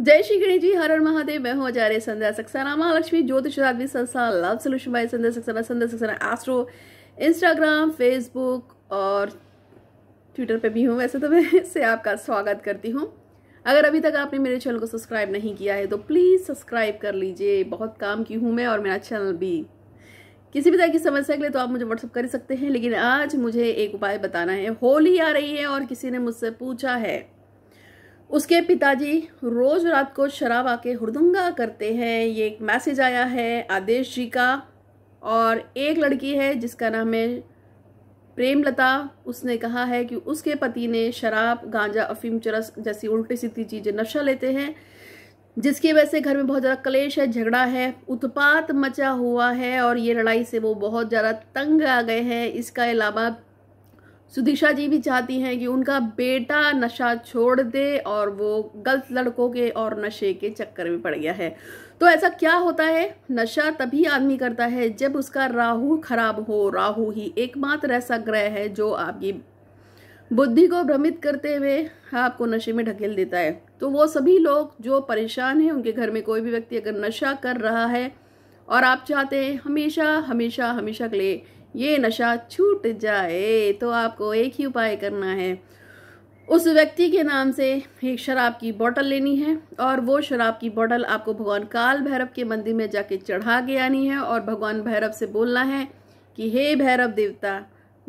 जय श्री गणेश जी हर हर महादेव मैं हूँ आचार्य संध्या सक्सेना महालक्ष्मी ज्योतिष आदमी संस्थान love solution by Sandhya Saxena Sandhya Saxena astro Instagram Facebook और ट्विटर पे भी हूँ वैसे तो मैं इससे आपका स्वागत करती हूँ अगर अभी तक आपने मेरे चैनल को सब्सक्राइब नहीं किया है तो प्लीज़ सब्सक्राइब कर लीजिए बहुत काम की हूँ मैं और मेरा चैनल भी किसी भी तरह की समस्या के लिए तो आप मुझे व्हाट्सअप कर सकते हैं लेकिन आज मुझे एक उपाय बताना है होली आ रही है और किसी ने मुझसे पूछा है उसके पिताजी रोज़ रात को शराब आके हुड़दंगा करते हैं ये एक मैसेज आया है आदेश जी का और एक लड़की है जिसका नाम है प्रेमलता उसने कहा है कि उसके पति ने शराब गांजा अफीम चरस जैसी उल्टी सीधी चीज़ें नशा लेते हैं जिसकी वजह से घर में बहुत ज़्यादा कलेश है झगड़ा है उत्पात मचा हुआ है और ये लड़ाई से वो बहुत ज़्यादा तंग आ गए हैं इसका अलावा सुदिशा जी भी चाहती हैं कि उनका बेटा नशा छोड़ दे और वो गलत लड़कों के और नशे के चक्कर में पड़ गया है तो ऐसा क्या होता है नशा तभी आदमी करता है जब उसका राहु खराब हो राहु ही एकमात्र ऐसा ग्रह है जो आपकी बुद्धि को भ्रमित करते हुए आपको नशे में ढकेल देता है तो वो सभी लोग जो परेशान हैं उनके घर में कोई भी व्यक्ति अगर नशा कर रहा है और आप चाहते हैं हमेशा हमेशा हमेशा के लिए ये नशा छूट जाए तो आपको एक ही उपाय करना है उस व्यक्ति के नाम से एक शराब की बोतल लेनी है और वो शराब की बोतल आपको भगवान काल भैरव के मंदिर में जाके चढ़ा के आनी है और भगवान भैरव से बोलना है कि हे भैरव देवता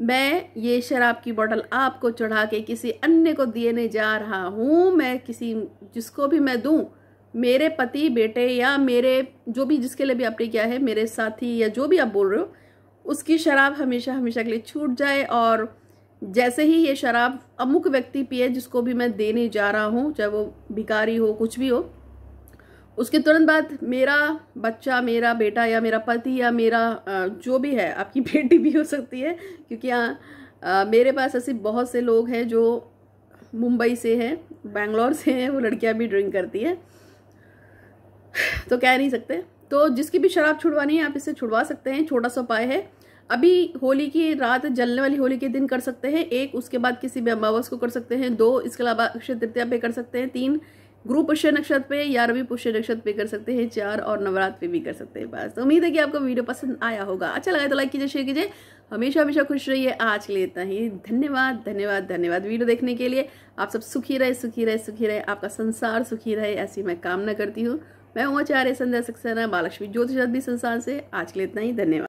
मैं ये शराब की बोतल आपको चढ़ा के किसी अन्य को देने जा रहा हूँ मैं किसी जिसको भी मैं दूँ मेरे पति बेटे या मेरे जो भी जिसके लिए भी आपने किया है मेरे साथी या जो भी आप बोल रहे हो उसकी शराब हमेशा हमेशा के लिए छूट जाए और जैसे ही ये शराब अमुक व्यक्ति पिए जिसको भी मैं देने जा रहा हूँ चाहे वो भिकारी हो कुछ भी हो उसके तुरंत बाद मेरा बच्चा मेरा बेटा या मेरा पति या मेरा जो भी है आपकी बेटी भी हो सकती है क्योंकि आ, आ, मेरे पास ऐसे बहुत से लोग हैं जो मुंबई से हैं बैंगलोर से हैं वो लड़कियाँ भी ड्रिंक करती हैं तो कह नहीं सकते तो जिसकी भी शराब छुड़वानी है आप इसे छुड़वा सकते हैं छोटा सा उपाय है अभी होली की रात जलने वाली होली के दिन कर सकते हैं एक उसके बाद किसी भी अमावस को कर सकते हैं दो इसके अलावा अक्षय तृतीया पे कर सकते हैं तीन गुरु पुष्य नक्षत्र पे या रवि पुष्य नक्षत्र पे कर सकते हैं चार और नवरात्र पे भी कर सकते हैं बस तो उम्मीद है कि आपको वीडियो पसंद आया होगा अच्छा लगा तो लाइक कीजिए शेयर कीजिए हमेशा हमेशा खुश रहिए आज के लिए इतना ही धन्यवाद धन्यवाद धन्यवाद वीडियो देखने के लिए आप सब सुखी रहे सुखी रहे सुखी रहे आपका संसार सुखी रहे ऐसी मैं कामना करती हूँ मैं आचार्य संध्या सक्सेना बालक्ष्मी ज्योतिषादी संसार से आज के लिए इतना ही धन्यवाद